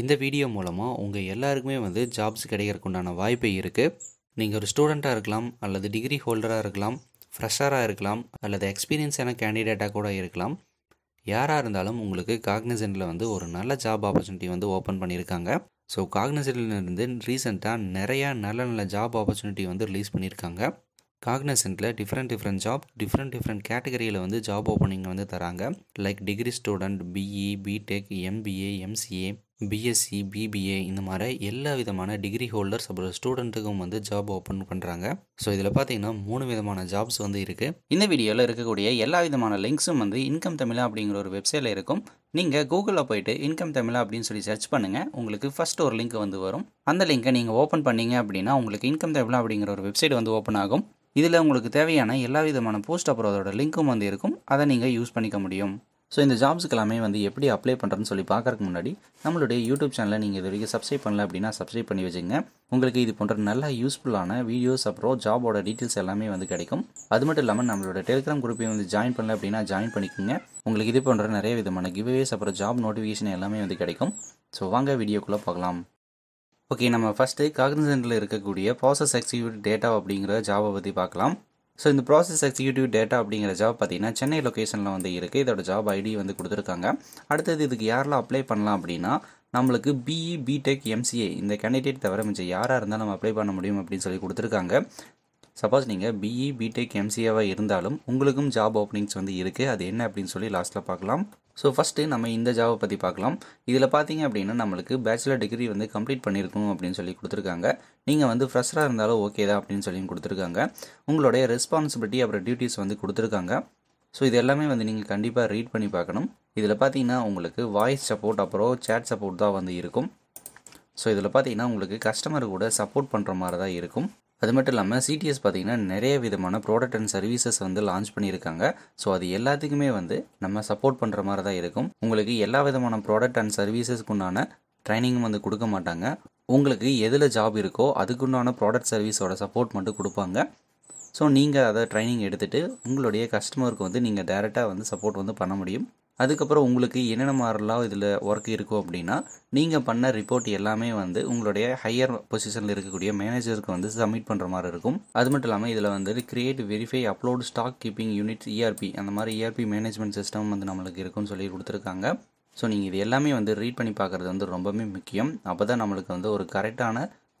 இந்த வீடியோ மூலமாக உங்கள் எல்லாருக்குமே வந்து ஜாப்ஸ் கிடைக்கிறதுக்குண்டான வாய்ப்பு இருக்குது நீங்கள் ஒரு ஸ்டூடெண்ட்டாக இருக்கலாம் அல்லது டிகிரி ஹோல்டராக இருக்கலாம் ஃப்ரெஷராக இருக்கலாம் அல்லது எக்ஸ்பீரியன்ஸான கேண்டிடேட்டாக கூட இருக்கலாம் யாராக இருந்தாலும் உங்களுக்கு காக்னிசன்ட்டில் வந்து ஒரு நல்ல ஜாப் ஆப்பர்ச்சுனிட்டி வந்து ஓப்பன் பண்ணியிருக்காங்க ஸோ காக்னிசன்ட்லேருந்து ரீசெண்டாக நிறையா நல்ல நல்ல ஜாப் ஆப்பர்ச்சுனிட்டி வந்து ரிலீஸ் பண்ணியிருக்காங்க காக்னசென்ட்டில் different different job different different கேட்டகரியில் வந்து ஜாப் ஓப்பனிங் வந்து தராங்க like degree student BE B Tech MBA MCA BSc BBA இந்த மாதிரி எல்லா விதமான டிகிரி ஹோல்டர்ஸ் அப்புறம் ஸ்டூடெண்ட்டுக்கும் வந்து ஜாப் ஓப்பன் பண்ணுறாங்க ஸோ இதில் பார்த்தீங்கன்னா மூணு விதமான ஜாப்ஸ் வந்து இருக்குது இந்த வீடியோவில் இருக்கக்கூடிய எல்லா விதமான லிங்க்ஸும் வந்து இன்கம் தமிழா அப்படிங்கிற ஒரு வெப்சைட்டில் இருக்கும் நீங்கள் கூகுளில் போயிட்டு இன்கம் தமிழா அப்படின்னு சொல்லி சர்ச் பண்ணுங்கள் உங்களுக்கு ஃபஸ்ட் ஒரு லிங்க் வந்து வரும் அந்த லிங்க்கை நீங்கள் ஓப்பன் பண்ணீங்க அப்படின்னா உங்களுக்கு இன்கம் தமிழா அப்படிங்கிற ஒரு வெப்சைட் வந்து ஓப்பன் ஆகும் இதில் உங்களுக்கு தேவையான எல்லா விதமான போஸ்ட் அப்புறம் அதோட லிங்க்கும் வந்து இருக்கும் அதை நீங்கள் யூஸ் பண்ணிக்க முடியும் ஸோ இந்த ஜாப்ஸுக்கு எல்லாமே வந்து எப்படி அப்ளை பண்ணுறதுன்னு சொல்லி பார்க்குறதுக்கு முன்னாடி நம்மளுடைய யூடியூப் சேனலை நீங்கள் இது வரைக்கும் சப்ஸ்கிரைப் பண்ணல அப்படின்னா சப்ஸ்கிரைப் பண்ணி வச்சுங்க உங்களுக்கு இது போன்ற நல்ல யூஸ்ஃபுல்லான வீடியோஸ் அப்புறம் ஜாபோட டீட்டெயில்ஸ் எல்லாமே வந்து கிடைக்கும் அது மட்டும் இல்லாமல் நம்மளோட டெலிகிராம் குரூப்பையும் வந்து ஜாயின் பண்ணல அப்படின்னா ஜாயின் பண்ணிக்கோங்க உங்களுக்கு இது போன்ற நிறைய விதமான கிவ்வேஸ் அப்புறம் ஜாப் நோட்டிஃபிகேஷன் எல்லாமே வந்து கிடைக்கும் ஸோ வாங்க வீடியோக்குள்ளே பார்க்கலாம் ஓகே நம்ம ஃபஸ்ட்டு காக்னிசென்ட்டில் இருக்கக்கூடிய ப்ராசஸ் எக்ஸிக்யூட் டேட்டா அப்படிங்கிற ஜாபை பற்றி பார்க்கலாம் ஸோ இந்த ப்ராசஸ் எக்ஸிக்யூட்டிவ் டேட்டா அப்படிங்கிற ஜாப் பார்த்தீங்கன்னா சென்னை லொக்கேஷனில் வந்து இருக்குது இதோட ஜாப் ஐடி வந்து கொடுத்துருக்காங்க அடுத்தது இதுக்கு யாரெல்லாம் அப்ளை பண்ணலாம் அப்படின்னா நம்மளுக்கு பிஇ பிடெக் எம்சிஏ இந்த கேண்டிடேட் தவிர மிச்சம் யாராக இருந்தாலும் நம்ம அப்ளை பண்ண முடியும் அப்படின்னு சொல்லி கொடுத்துருக்காங்க சப்போஸ் நீங்கள் பிஇ பிடெக் e, எம்சிஏவாக இருந்தாலும் உங்களுக்கும் ஜாப் ஓப்பனிங்ஸ் வந்து இருக்குது அது என்ன அப்படின்னு சொல்லி லாஸ்ட்டில் பார்க்கலாம் ஸோ ஃபஸ்ட்டு நம்ம இந்த ஜாவை பற்றி பார்க்கலாம் இதில் பார்த்தீங்க அப்படின்னா நம்மளுக்கு பேச்சுலர் டிகிரி வந்து கம்ப்ளீட் பண்ணியிருக்கணும் அப்படின்னு சொல்லி கொடுத்துருக்காங்க நீங்கள் வந்து ஃப்ரெஷராக இருந்தாலும் ஓகே தான் அப்படின்னு சொல்லி கொடுத்துருக்காங்க உங்களுடைய ரெஸ்பான்சிபிலிட்டி அப்புறம் டியூட்டிஸ் வந்து கொடுத்துருக்காங்க ஸோ இது எல்லாமே வந்து நீங்கள் கண்டிப்பாக ரீட் பண்ணி பார்க்கணும் இதில் பார்த்தீங்கன்னா உங்களுக்கு வாய்ஸ் சப்போர்ட் அப்புறம் சேட் சப்போர்ட் தான் வந்து இருக்கும் ஸோ இதில் பார்த்தீங்கன்னா உங்களுக்கு கஸ்டமர் கூட சப்போர்ட் பண்ணுற மாதிரி தான் இருக்கும் அது மட்டும் இல்லாமல் சிடிஎஸ் பார்த்திங்கன்னா நிறைய விதமான ப்ராடக்ட் அண்ட் சர்வீசஸ் வந்து லான்ச் பண்ணியிருக்காங்க ஸோ அது எல்லாத்துக்குமே வந்து நம்ம சப்போர்ட் பண்ணுற மாதிரி தான் இருக்கும் உங்களுக்கு எல்லா விதமான ப்ராடக்ட் அண்ட் சர்வீசஸ்க்கு உண்டான ட்ரைனிங்கும் வந்து கொடுக்க மாட்டாங்க உங்களுக்கு எதில் ஜாப் இருக்கோ அதுக்குண்டான ப்ராடக்ட் சர்வீஸோட சப்போர்ட் மட்டும் கொடுப்பாங்க ஸோ நீங்கள் அதை ட்ரைனிங் எடுத்துகிட்டு உங்களுடைய கஸ்டமருக்கு வந்து நீங்கள் டேரெக்டாக வந்து சப்போர்ட் வந்து பண்ண முடியும் அதுக்கப்புறம் உங்களுக்கு என்னென்ன மாதிரிலாம் இதில் ஒர்க் இருக்கும் அப்படின்னா நீங்கள் பண்ண ரிப்போர்ட் எல்லாமே வந்து உங்களுடைய ஹையர் பொசிஷனில் இருக்கக்கூடிய மேனேஜருக்கு வந்து சப்மிட் பண்ணுற மாதிரி இருக்கும் அது மட்டும் இல்லாமல் இதில் வந்து create verify upload stock keeping unit ERP அந்த மாதிரி இஆர்பி மேனேஜ்மெண்ட் சிஸ்டம் வந்து நம்மளுக்கு இருக்கும்னு சொல்லி கொடுத்துருக்காங்க ஸோ நீங்கள் இது எல்லாமே வந்து ரீட் பண்ணி பார்க்குறது வந்து ரொம்பவே முக்கியம் அப்போ தான் நம்மளுக்கு வந்து ஒரு கரெக்டான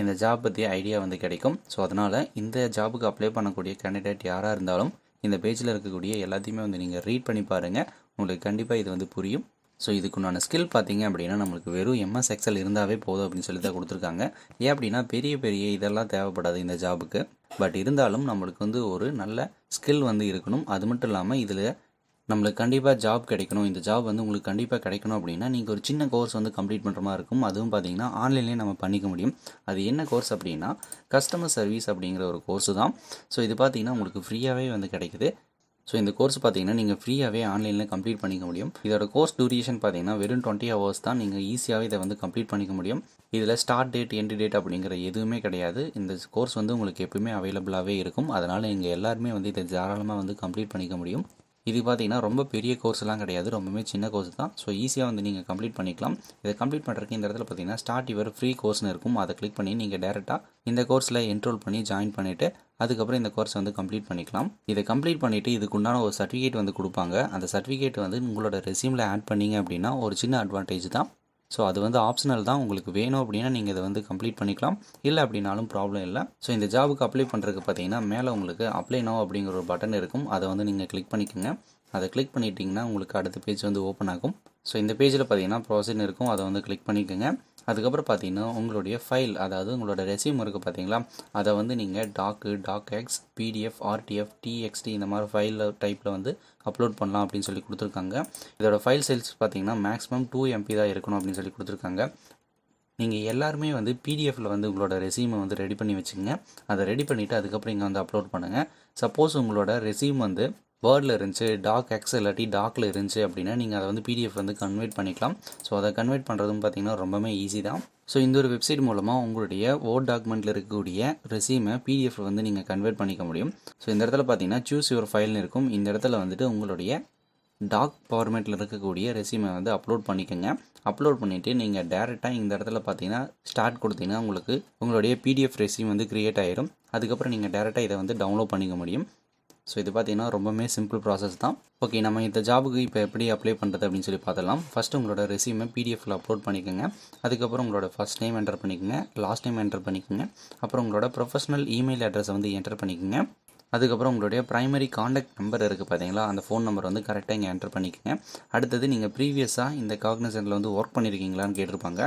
இந்த ஜாப் பற்றிய ஐடியா வந்து கிடைக்கும் ஸோ அதனால் இந்த ஜாபுக்கு அப்ளை பண்ணக்கூடிய கேண்டிடேட் யாராக இருந்தாலும் இந்த பேஜில் இருக்கக்கூடிய எல்லாத்தையுமே வந்து நீங்கள் ரீட் பண்ணி பாருங்கள் உங்களுக்கு கண்டிப்பாக இது வந்து புரியும் ஸோ இதுக்குண்டான ஸ்கில் பார்த்திங்க அப்படின்னா நம்மளுக்கு வெறும் எம்எஸ் எக்ஸல் இருந்தாவே போதும் அப்படின்னு சொல்லி தான் கொடுத்துருக்காங்க ஏன் அப்படின்னா பெரிய பெரிய இதெல்லாம் தேவைப்படாது இந்த ஜாபுக்கு பட் இருந்தாலும் நம்மளுக்கு வந்து ஒரு நல்ல ஸ்கில் வந்து இருக்கணும் அது மட்டும் இல்லாமல் இதில் நம்மளுக்கு கண்டிப்பாக ஜாப் கிடைக்கணும் இந்த ஜாப் வந்து உங்களுக்கு கண்டிப்பாக கிடைக்கணும் அப்படின்னா நீங்கள் ஒரு சின்ன கோர்ஸ் வந்து கம்ப்ளீட் பண்ணுற மாதிரி இருக்கும் அதுவும் பார்த்தீங்கன்னா ஆன்லைன்லேயே நம்ம பண்ணிக்க முடியும் அது என்ன கோர்ஸ் அப்படின்னா கஸ்டமர் சர்வீஸ் அப்படிங்கிற ஒரு கோர்ஸு தான் ஸோ இது பார்த்திங்கன்னா உங்களுக்கு ஃப்ரீயாகவே வந்து கிடைக்குது ஸோ இந்த கோர்ஸ் பார்த்தீங்கன்னா நீங்கள் ஃப்ரீயாகவே ஆன்லைனில் கம்ப்ளீட் பண்ணிக்க முடியும் இதோட கோர்ஸ் டூரியேஷன் பார்த்தீங்கன்னா வெறும் டுவெண்ட்டி ஹவர்ஸ் தான் நீங்கள் ஈஸியாகவே இதை வந்து கம்ப்ளீட் பண்ணிக்க முடியும் இதில் ஸ்டார்ட் டேட் என்ட்ரி டேட் அப்படிங்கிற எதுவுமே கிடையாது இந்த கோர்ஸ் வந்து உங்களுக்கு எப்பவுமே அவைலபிளாகவே இருக்கும் அதனால் நீங்கள் எல்லாருமே வந்து இதை தாராளமாக வந்து கம்ப்ளீட் பண்ணிக்க முடியும் இது பார்த்தீங்கன்னா ரொம்ப பெரிய கோர்ஸ்லாம் கிடையாது ரொம்பவே சின்ன கோர்ஸ் தான் ஸோ ஈஸியாக வந்து நீங்கள் கம்ப்ளீட் பண்ணிக்கலாம் இதை கம்ப்ளீட் பண்ணுறதுக்கு இந்த இடத்துல பார்த்தீங்கன்னா ஸ்டார்ட் இவர் ஃப்ரீ கோர்ஸ்னு இருக்கும் அதை கிளிக் பண்ணி நீங்கள் டேரெக்டாக இந்த கோர்ஸில் என்ரோல் பண்ணி ஜாயின் பண்ணிவிட்டு அதுக்கப்புறம் இந்த கோர்ஸ் வந்து கம்ப்ளீட் பண்ணிக்கலாம் இதை கம்ப்ளீட் பண்ணிவிட்டு இதுக்குண்டான ஒரு சர்டிஃபிகேட் வந்து கொடுப்பாங்க அந்த சர்டிஃபிகேட் வந்து உங்களோட ரெசியூமில் ஆட் பண்ணிங்க அப்படின்னா ஒரு சின்ன அட்வான்டேஜ் தான் ஸோ அது வந்து ஆப்ஷனல் தான் உங்களுக்கு வேணும் அப்படின்னா நீங்கள் இதை வந்து கம்ப்ளீட் பண்ணிக்கலாம் இல்லை அப்படின்னாலும் ப்ராப்ளம் இல்லை ஸோ இந்த ஜாபுக்கு அப்ளை பண்ணுறதுக்கு பார்த்தீங்கன்னா மேலே உங்களுக்கு அப்ளை நோ அப்படிங்கிற ஒரு பட்டன் இருக்கும் அதை வந்து நீங்கள் கிளிக் பண்ணிக்கோங்க அதை கிளிக் பண்ணிட்டீங்கன்னா உங்களுக்கு அடுத்த பேஜ் வந்து ஓப்பன் ஆகும் ஸோ இந்த பேஜில் பார்த்தீங்கன்னா ப்ரொசீஜர் இருக்கும் அதை வந்து கிளிக் பண்ணிக்கோங்க அதுக்கப்புறம் பார்த்தீங்கன்னா உங்களுடைய ஃபைல் அதாவது உங்களோட ரெசியூம் இருக்குது பார்த்தீங்களா அதை வந்து நீங்கள் doc docx PDF RTF TXT இந்த மாதிரி ஃபைல் டைப்பில் வந்து அப்லோட் பண்ணலாம் அப்படின்னு சொல்லி கொடுத்துருக்காங்க இதோட ஃபைல் சைல்ஸ் பார்த்தீங்கன்னா மேக்ஸிமம் டூ எம்பி தான் இருக்கணும் அப்படின்னு சொல்லி கொடுத்துருக்காங்க நீங்கள் எல்லாருமே வந்து பிடிஎஃப்பில் வந்து உங்களோட ரெசியூமை வந்து ரெடி பண்ணி வச்சுங்க அதை ரெடி பண்ணிவிட்டு அதுக்கப்புறம் இங்கே வந்து அப்லோட் பண்ணுங்கள் சப்போஸ் உங்களோட ரெசியூம் வந்து வேர்டில் இருந்துச்சு டாக் எக்ஸ் இல்லாட்டி டாக்கில் இருந்துச்சு அப்படின்னா நீங்கள் அதை வந்து பிடிஎஃப் வந்து கன்வெர்ட் பண்ணிக்கலாம் ஸோ அதை கன்வெர்ட் பண்ணுறதும் பார்த்திங்கன்னா ரொம்பவே ஈஸி தான் ஸோ இந்த ஒரு வெப்சைட் மூலமாக உங்களுடைய ஓட் டாக்குமெண்ட்டில் இருக்கக்கூடிய ரெசியூமை பிடிஎஃப் வந்து நீங்கள் கன்வெர்ட் பண்ணிக்க முடியும் ஸோ இந்த இடத்துல பார்த்தீங்கன்னா சூஸ் யுவர் ஃபைல்னு இருக்கும் இந்த இடத்துல வந்துட்டு உங்களுடைய டாக் ஃபார்மேட்டில் இருக்கக்கூடிய ரெசியூமை வந்து அப்லோட் பண்ணிக்கோங்க அப்லோட் பண்ணிவிட்டு நீங்கள் டேரெக்டாக இந்த இடத்துல பார்த்தீங்கன்னா ஸ்டார்ட் கொடுத்தீங்கன்னா உங்களுக்கு உங்களுடைய பிடிஎஃப் ரெசியூம் வந்து க்ரியேட் ஆகிடும் அதுக்கப்புறம் நீங்கள் டேரெக்டாக இதை வந்து டவுன்லோட் பண்ணிக்க முடியும் ஸோ இது பார்த்தீங்கன்னா ரொம்பவுமே சிம்பிள் ப்ராசஸ் தான் ஓகே நம்ம இந்த ஜாபுக்கு இப்போ எப்படி அப்ளை பண்ணுறது அப்படின்னு சொல்லி பார்த்துலாம் ஃபஸ்ட்டு உங்களோட ரெசியூமை பிடிஎஃபில் அப்லோட் பண்ணிக்கோங்க அதுக்கப்புறம் உங்களோட ஃபஸ்ட் நேம் என்டர் பண்ணிக்கோங்க லாஸ்ட் நேம் என்டர் பண்ணிக்கோங்க அப்புறம் உங்களோட ப்ரொஃபஷனல் இமெயில் அட்ரஸை வந்து என்டர் பண்ணிக்கோங்க அதுக்கப்புறம் உங்களுடைய ப்ரைமரி காண்டாக்ட் நம்பர் இருக்குது பார்த்தீங்களா அந்த ஃபோன் நம்பர் வந்து கரெக்டாக இங்கே என்டர் பண்ணிக்கோங்க அடுத்தது நீங்கள் ப்ரீவியஸாக இந்த காக்னிசன்ட்டில் வந்து ஒர்க் பண்ணியிருக்கீங்களான்னு கேட்டிருப்பாங்க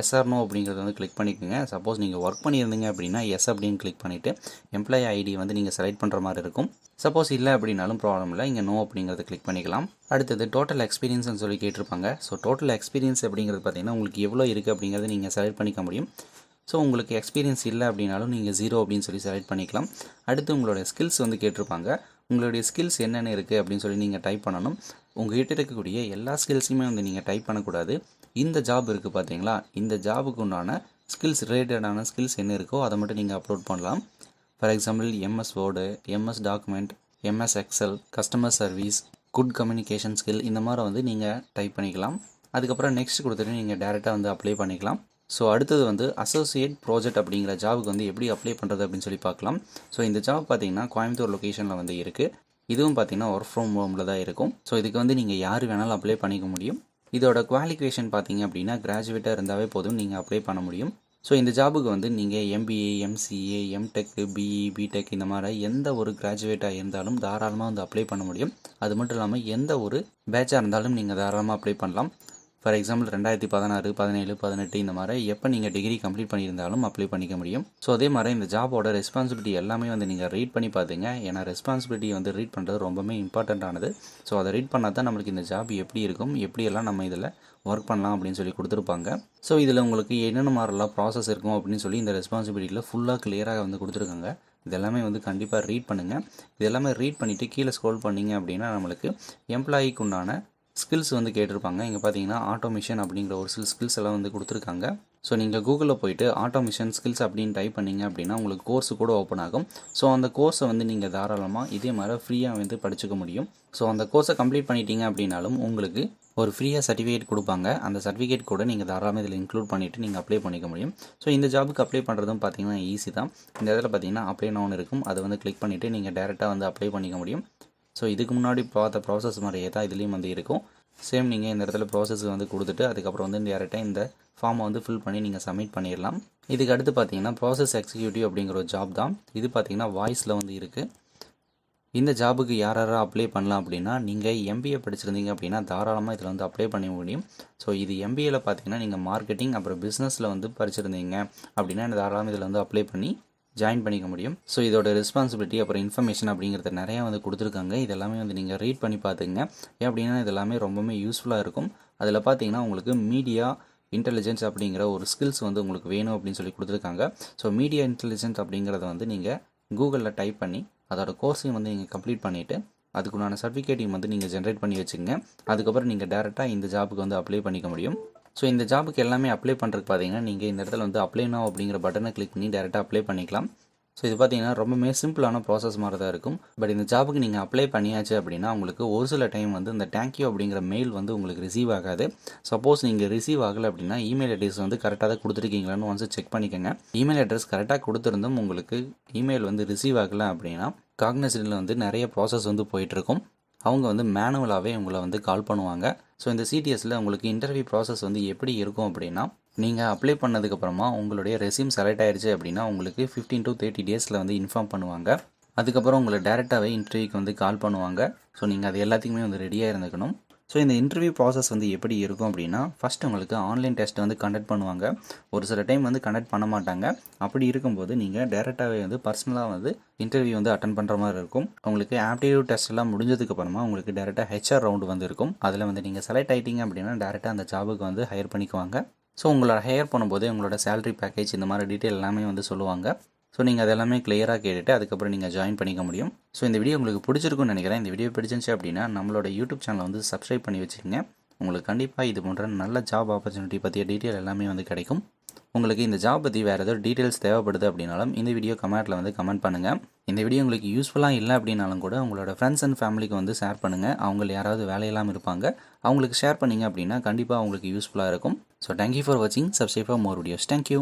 எஸ் ஆர் நோ அப்படிங்கிறத வந்து கிளிக் பண்ணிக்கோங்க சப்போஸ் நீங்கள் ஒர்க் பண்ணியிருந்தீங்க அப்படின்னா எஸ் அப்படின்னு கிளிக் பண்ணிவிட்டு எம்ப்ளாயி ஐடி வந்து நீங்கள் செலக்ட் பண்ணுற மாதிரி இருக்கும் சப்போஸ் இல்லை அப்படின்னாலும் ப்ராப்ளம் இல்லை இங்கே நோ அப்படிங்கிறத கிளிக் பண்ணிக்கலாம் அடுத்தது டோட்டல் எக்ஸ்பீரியன்ஸ்னு சொல்லி கேட்டிருப்பாங்க ஸோ டோட்டல் எக்ஸ்பீரியன்ஸ் அப்படிங்கிறது பார்த்திங்கன்னா உங்களுக்கு எவ்வளோ இருக்குது அப்படிங்கிறத நீங்கள் செலக்ட் பண்ணிக்க முடியும் ஸோ உங்களுக்கு எக்ஸ்பீரியன்ஸ் இல்லை அப்படின்னாலும் நீங்கள் ஜீரோ அப்படின்னு சொல்லி செலக்ட் பண்ணிக்கலாம் அடுத்து உங்களோட ஸ்கில்ஸ் வந்து கேட்டிருப்பாங்க உங்களுடைய ஸ்கில்ஸ் என்னென்ன இருக்குது அப்படின்னு சொல்லி நீங்கள் டைப் பண்ணணும் உங்கள்கிட்ட இருக்கக்கூடிய எல்லா ஸ்கில்ஸுமே வந்து நீங்கள் டைப் பண்ணக்கூடாது இந்த ஜாப் இருக்குது பார்த்தீங்களா இந்த ஜாபுக்கு உண்டான ஸ்கில்ஸ் ரிலேட்டடான ஸ்கில்ஸ் என்ன இருக்கோ அதை மட்டும் நீங்கள் அப்லோட் பண்ணலாம் for example MS Word MS document MS Excel customer service good communication skill இந்த மாதிரி வந்து நீங்கள் டைப் பண்ணிக்கலாம் அதுக்கப்புறம் நெக்ஸ்ட் கொடுத்துட்டு நீங்கள் டேரெக்டாக வந்து அப்ளை பண்ணிக்கலாம் ஸோ அடுத்தது வந்து அசோசியேட் ப்ராஜெக்ட் அப்படிங்கிற ஜாபுக்கு வந்து எப்படி அப்ளை பண்ணுறது அப்படின்னு சொல்லி பார்க்கலாம் ஸோ இந்த ஜாப் பார்த்தீங்கன்னா கோயம்புத்தூர் லொக்கேஷனில் வந்து இருக்குது இதுவும் பார்த்தீங்கன்னா ஒர்க் ஃப்ரம் ஹோமில் தான் இருக்கும் ஸோ இதுக்கு வந்து நீங்கள் யார் வேணாலும் அப்ளை பண்ணிக்க முடியும் இதோட குவாலிஃபிகேஷன் பார்த்தீங்க அப்படின்னா கிராஜுவேட்டாக இருந்தாவே போதும் நீங்கள் அப்ளை பண்ண முடியும் ஸோ இந்த ஜாபுக்கு வந்து நீங்கள் MBA MCA M Tech BE B Tech இந்த மாதிரி எந்த ஒரு கிராஜுவேட்டாக இருந்தாலும் தாராளமாக வந்து அப்ளை பண்ண முடியும் அது மட்டும் இல்லாமல் எந்த ஒரு பேட்சாக இருந்தாலும் நீங்கள் தாராளமாக அப்ளை பண்ணலாம் ஃபார் எக்ஸாம்பிள் ரெண்டாயிரத்தி பதினாறு பதினேழு பதினெட்டு இந்த மாதிரி எப்போ நீங்கள் டிகிரி கம்ப்ளீட் பண்ணியிருந்தாலும் அப்ளை பண்ணிக்க முடியும் ஸோ அதே மாதிரி இந்த ஜாபோட ரெஸ்பான்சிபிலிட்டி எல்லாமே வந்து நீங்கள் ரீட் பண்ணி பார்த்துங்க ஏன்னா ரெஸ்பான்சிபிலிட்டி வந்து ரீட் பண்ணுறது ரொம்பவே இம்பார்ட்டண்ட்டானது ஸோ அதை ரீட் பண்ணால் தான் நம்மளுக்கு இந்த ஜாப் எப்படி இருக்கும் எப்படியெல்லாம் நம்ம இதில் ஒர்க் பண்ணலாம் அப்படின்னு சொல்லி கொடுத்துருப்பாங்க ஸோ இதில் உங்களுக்கு என்னென்ன மாதிரிலாம் ப்ராசஸ் இருக்கும் அப்படின்னு சொல்லி இந்த ரெஸ்பான்சிபிலிட்டியில் ஃபுல்லாக கிளியராக வந்து கொடுத்துருக்காங்க இது எல்லாமே வந்து கண்டிப்பாக ரீட் பண்ணுங்கள் இது எல்லாமே ரீட் பண்ணிவிட்டு கீழே ஸ்க்ரோல் பண்ணிங்க அப்படின்னா நம்மளுக்கு எம்ப்ளாயிக்கு உண்டான ஸ்கில்ஸ் வந்து கேட்டிருப்பாங்க இங்கே பார்த்தீங்கன்னா ஆட்டோமிஷன் அப்படிங்கிற ஒரு சில ஸ்கில்ஸ் எல்லாம் வந்து கொடுத்துருக்காங்க ஸோ நீங்கள் கூகுளில் போயிட்டு ஆட்டோமிஷன் ஸ்கில்ஸ் அப்படின்னு டைப் பண்ணிங்க அப்படின்னா உங்களுக்கு கோர்ஸ் கூட ஓப்பன் ஆகும் ஸோ அந்த கோர்ஸை வந்து நீங்கள் தாராளமாக இதே மாதிரி ஃப்ரீயாக வந்து படிச்சுக்க முடியும் ஸோ அந்த கோர்ஸை கம்ப்ளீட் பண்ணிட்டீங்க அப்படின்னாலும் உங்களுக்கு ஒரு ஃப்ரீயாக சர்டிஃபிகேட் கொடுப்பாங்க அந்த சர்டிஃபிகேட் கூட நீங்கள் தாராளமாக இதில் இன்க்ளூட் பண்ணிவிட்டு நீங்கள் அப்ளை பண்ணிக்க முடியும் ஸோ இந்த ஜாபுக்கு அப்ளை பண்ணுறதும் பார்த்தீங்கன்னா ஈஸி தான் இந்த இதில் பார்த்தீங்கன்னா அப்ளை நான் இருக்கும் அதை வந்து கிளிக் பண்ணிவிட்டு நீங்கள் டேரெக்டாக வந்து அப்ளை பண்ணிக்க முடியும் ஸோ இதுக்கு முன்னாடி பார்த்த ப்ராசஸ் மாதிரியே தான் இதுலேயும் வந்து இருக்கும் சேம் நீங்கள் இந்த இடத்துல ப்ராசஸ் வந்து கொடுத்துட்டு அதுக்கப்புறம் வந்து டேரெக்டாக இந்த ஃபார்மை வந்து ஃபில் பண்ணி நீங்கள் சப்மிட் பண்ணிடலாம் இதுக்கு அடுத்து பார்த்தீங்கன்னா ப்ராசஸ் எக்ஸிக்யூட்டிவ் அப்படிங்கிற ஒரு ஜாப் தான் இது பார்த்தீங்கன்னா வாய்ஸில் வந்து இருக்குது இந்த ஜாபுக்கு யார் யாராக அப்ளை பண்ணலாம் அப்படின்னா நீங்கள் எம்பிஏ படிச்சிருந்தீங்க அப்படின்னா தாராளமாக இதில் வந்து அப்ளை பண்ண முடியும் ஸோ இது எம்பிஏல பார்த்தீங்கன்னா நீங்கள் மார்க்கெட்டிங் அப்புறம் பிஸ்னஸில் வந்து படிச்சிருந்தீங்க அப்படின்னா தாராளமாக இதில் வந்து அப்ளை பண்ணி ஜாயின் பண்ணிக்க முடியும் ஸோ இதோட ரெஸ்பான்சிபிலிட்டி அப்புறம் இன்ஃபர்மேஷன் அப்படிங்கிறது நிறையா வந்து கொடுத்துருக்காங்க இதெல்லாமே வந்து நீங்கள் ரீட் பண்ணி பார்த்துங்க ஏன் அப்படின்னா இதெல்லாமே ரொம்பவுமே யூஸ்ஃபுல்லாக இருக்கும் அதில் பார்த்தீங்கன்னா உங்களுக்கு மீடியா இன்டெலிஜென்ஸ் அப்படிங்கிற ஒரு ஸ்கில்ஸ் வந்து உங்களுக்கு வேணும் அப்படின்னு சொல்லி கொடுத்துருக்காங்க ஸோ மீடியா இன்டெலிஜென்ஸ் அப்படிங்கிறத வந்து நீங்கள் கூகுளில் டைப் பண்ணி அதோட கோர்ஸையும் வந்து நீங்கள் கம்ப்ளீட் பண்ணிவிட்டு அதுக்குண்டான சர்டிஃபிகேட்டையும் வந்து நீங்கள் ஜென்ரேட் பண்ணி வச்சுங்க அதுக்கப்புறம் நீங்கள் டேரெக்டாக இந்த ஜாபுக்கு வந்து அப்ளை பண்ணிக்க முடியும் ஸோ இந்த ஜாபுக்கு எல்லாமே அப்ளை பண்ணுறதுக்கு பார்த்தீங்கன்னா நீங்கள் இந்த இடத்துல வந்து அப்ளை நோ அப்படிங்கிற பட்டனை கிளிக் பண்ணி டேரெக்டாக அப்ளை பண்ணிக்கலாம் ஸோ இது பார்த்தீங்கன்னா ரொம்பவே சிம்பிளான ப்ராசஸ் மாதிரி தான் இருக்கும் பட் இந்த ஜாபுக்கு நீங்கள் அப்ளை பண்ணியாச்சு அப்படின்னா உங்களுக்கு ஒரு சில டைம் வந்து இந்த டேங்க்யூ அப்படிங்கிற மெயில் வந்து உங்களுக்கு ரிசீவ் ஆகாது சப்போஸ் நீங்கள் ரிசீவ் ஆகலை அப்படின்னா இமெயில் அட்ரஸ் வந்து கரெக்டாக தான் கொடுத்துருக்கீங்களான்னு ஒன்ஸ் செக் பண்ணிக்கோங்க இமெயில் அட்ரஸ் கரெக்டாக கொடுத்துருந்தும் உங்களுக்கு இமெயில் வந்து ரிசீவ் ஆகலை அப்படின்னா காக்னசிட்டியில் வந்து நிறைய ப்ராசஸ் வந்து போயிட்டுருக்கும் அவங்க வந்து மேனுவலாகவே உங்களை வந்து கால் பண்ணுவாங்க ஸோ இந்த சிடிஎஸில் உங்களுக்கு இன்டர்வியூ ப்ராசஸ் வந்து எப்படி இருக்கும் அப்படின்னா நீங்கள் அப்ளை பண்ணதுக்கப்புறமா உங்களுடைய ரெசியூம் செலக்ட் ஆயிடுச்சு அப்படின்னா உங்களுக்கு ஃபிஃப்டீன் டு தேர்ட்டி டேஸில் வந்து இன்ஃபார்ம் பண்ணுவாங்க அதுக்கப்புறம் உங்களை டேரெக்டாகவே இன்டர்வியூக்கு வந்து கால் பண்ணுவாங்க ஸோ நீங்கள் அது எல்லாத்துக்குமே வந்து ரெடியாக இருந்துக்கணும் ஸோ இந்த இன்டர்வியூ ப்ராசஸ் வந்து எப்படி இருக்கும் அப்படின்னா ஃபஸ்ட் உங்களுக்கு ஆன்லைன் டெஸ்ட் வந்து கண்டக்ட் பண்ணுவாங்க ஒரு சில டைம் வந்து கண்டக்ட் பண்ண மாட்டாங்க அப்படி இருக்கும்போது நீங்கள் டேரெக்டாகவே வந்து பர்சனலாக வந்து இன்டர்வியூ வந்து அட்டன் பண்ணுற மாதிரி இருக்கும் உங்களுக்கு ஆப்டிடியூட் டெஸ்ட் எல்லாம் முடிஞ்சதுக்கு அப்புறமா உங்களுக்கு டேரெக்டாக ஹெச்ஆர் ரவுண்டு வந்து இருக்கும் அதில் வந்து நீங்கள் செலக்ட் ஆகிட்டீங்க அப்படின்னா டேரெக்டாக அந்த ஜாபுக்கு வந்து ஹையர் பண்ணிக்குவாங்க ஸோ உங்களை ஹையர் பண்ணும்போது உங்களோட சேலரி பேக்கேஜ் இந்த மாதிரி டீட்டெயில் எல்லாமே வந்து சொல்லுவாங்க ஸோ நீங்கள் அதெல்லாமே கிளியராக கேட்டுட்டு அதுக்கப்புறம் நீங்கள் ஜாயின் பண்ணிக்க முடியும் ஸோ இந்த வீடியோ உங்களுக்கு பிடிச்சிருக்கும்னு நினைக்கிறேன் இந்த வீடியோ பிடிச்சிருந்துச்சு அப்படின்னா நம்மளோட யூடியூப் சேனலை வந்து சப்ஸ்கிரைப் பண்ணி வச்சுக்கோங்க உங்களுக்கு கண்டிப்பாக இது போன்ற நல்ல ஜாப் ஆப்பர்ச்சுனிட்டி பற்றிய டீட்டெயில் எல்லாமே வந்து கிடைக்கும் உங்களுக்கு இந்த ஜாப் பற்றி வேறு ஏதோ டீட்டெயில்ஸ் தேவைப்படுது அப்படின்னாலும் இந்த வீடியோ கமெண்ட்டில் வந்து கமெண்ட் பண்ணுங்கள் இந்த வீடியோ உங்களுக்கு யூஸ்ஃபுல்லாக இல்லை அப்படின்னாலும் கூட உங்களோட ஃப்ரெண்ட்ஸ் அண்ட் ஃபேமிலிக்கு வந்து ஷேர் பண்ணுங்கள் அவங்க யாராவது வேலையெல்லாம் இருப்பாங்க அவங்களுக்கு ஷேர் பண்ணிங்க அப்படின்னா கண்டிப்பாக அவங்களுக்கு யூஸ்ஃபுல்லாக இருக்கும் ஸோ தேங்க்யூ ஃபார் வாட்சிங் subscribe for more videos thank you